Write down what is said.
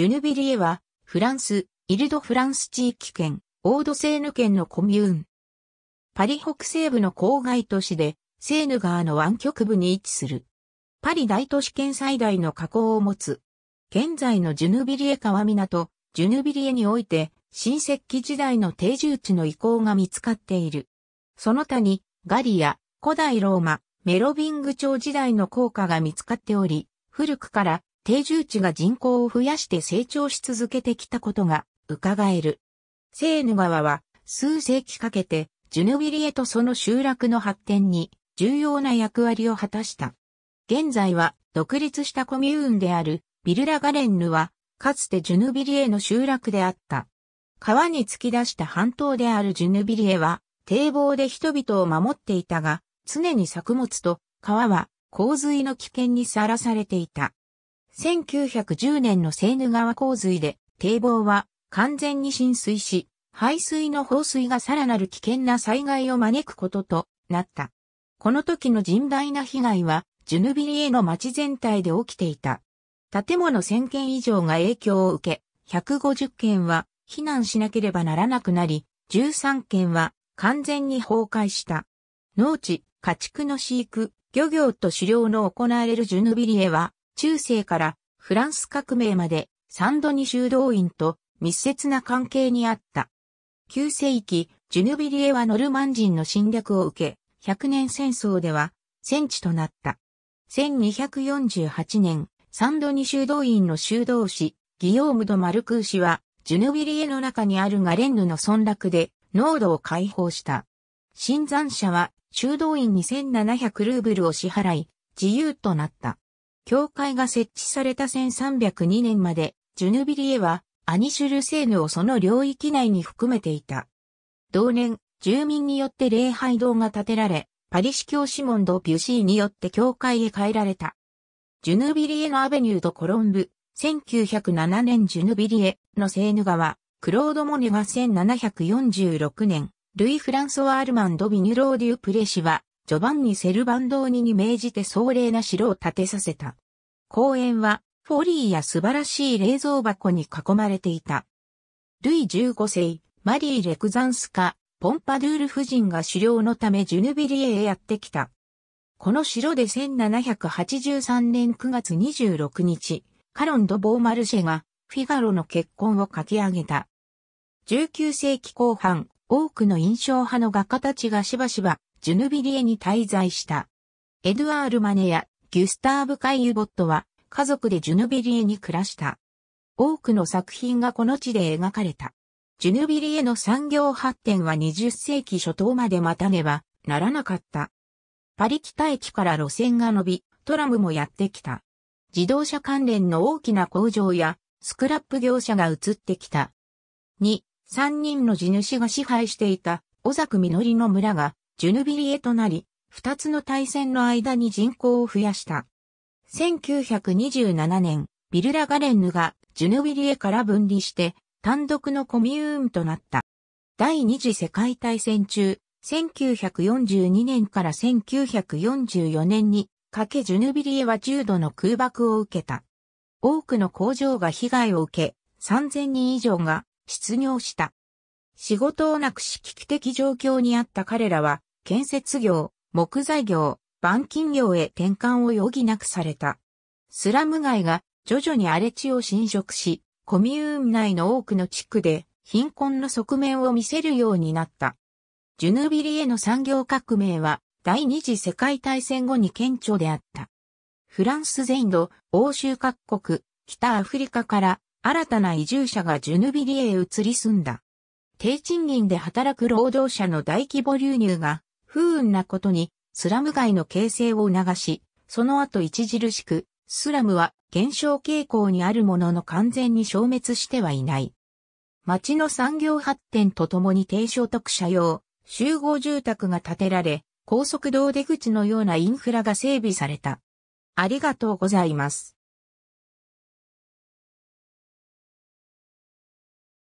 ジュヌビリエは、フランス、イルド・フランス地域圏、オード・セーヌ県のコミューン。パリ北西部の郊外都市で、セーヌ川の湾曲部に位置する。パリ大都市圏最大の河口を持つ。現在のジュヌビリエ川港、ジュヌビリエにおいて、新石器時代の定住地の遺構が見つかっている。その他に、ガリア、古代ローマ、メロビング朝時代の効果が見つかっており、古くから定住地が人口を増やして成長し続けてきたことが伺える。セーヌ川は数世紀かけてジュヌビリエとその集落の発展に重要な役割を果たした。現在は独立したコミューンであるビルラガレンヌはかつてジュヌビリエの集落であった。川に突き出した半島であるジュヌビリエは堤防で人々を守っていたが常に作物と川は洪水の危険にさらされていた。1910年のセーヌ川洪水で堤防は完全に浸水し、排水の放水がさらなる危険な災害を招くこととなった。この時の甚大な被害は、ジュヌビリエの町全体で起きていた。建物1000件以上が影響を受け、150件は避難しなければならなくなり、13件は完全に崩壊した。農地、家畜の飼育、漁業と狩猟の行われるジュヌビリエは、中世からフランス革命までン度に修道院と密接な関係にあった。9世紀、ジュヌビリエはノルマン人の侵略を受け、100年戦争では戦地となった。1248年、サンドニ修道院の修道士、ギヨーム・ド・マルクー氏は、ジュヌビリエの中にあるガレンヌの村落で、濃度を解放した。新山者は、修道院に1700ルーブルを支払い、自由となった。教会が設置された1302年まで、ジュヌビリエは、アニシュルセーヌをその領域内に含めていた。同年、住民によって礼拝堂が建てられ、パリ市教シモン・ド・ピュシーによって教会へ変えられた。ジュヌビリエのアベニューとコロンブ、1907年ジュヌビリエのセーヌ川、クロード・モネが1746年、ルイ・フランソワ・アルマンド・ビニュローデュ・プレシは、ジョバンニ・セルバンドーニに命じて壮麗な城を建てさせた。公園は、フォリーや素晴らしい冷蔵箱に囲まれていた。ルイ15世、マリー・レクザンスカ、ポンパドゥール夫人が狩猟のためジュヌビリエへやってきた。この城で1783年9月26日、カロン・ド・ボーマルシェがフィガロの結婚を書き上げた。19世紀後半、多くの印象派の画家たちがしばしばジュヌビリエに滞在した。エドゥアール・マネやギュスターブ・カイユボットは家族でジュヌビリエに暮らした。多くの作品がこの地で描かれた。ジュヌビリエの産業発展は20世紀初頭まで待たねばならなかった。パリ北駅から路線が伸び、トラムもやってきた。自動車関連の大きな工場やスクラップ業者が移ってきた。2、3人の地主が支配していた小作実の村がジュヌビリエとなり、二つの大戦の間に人口を増やした。1927年、ビルラガレンヌがジュヌビリエから分離して単独のコミューンとなった。第二次世界大戦中、1942年から1944年にかけジュヌビリエは重度の空爆を受けた。多くの工場が被害を受け、3000人以上が失業した。仕事をなくし危機的状況にあった彼らは建設業、木材業、板金業へ転換を余儀なくされた。スラム街が徐々に荒れ地を侵食し、コミューン内の多くの地区で貧困の側面を見せるようになった。ジュヌビリへの産業革命は第二次世界大戦後に顕著であった。フランス全土、欧州各国、北アフリカから新たな移住者がジュヌビリへ移り住んだ。低賃金で働く労働者の大規模流入が不運なことにスラム街の形成を促し、その後著しく、スラムは減少傾向にあるものの完全に消滅してはいない。町の産業発展とともに低所得者用、集合住宅が建てられ、高速道出口のようなインフラが整備された。ありがとうございます。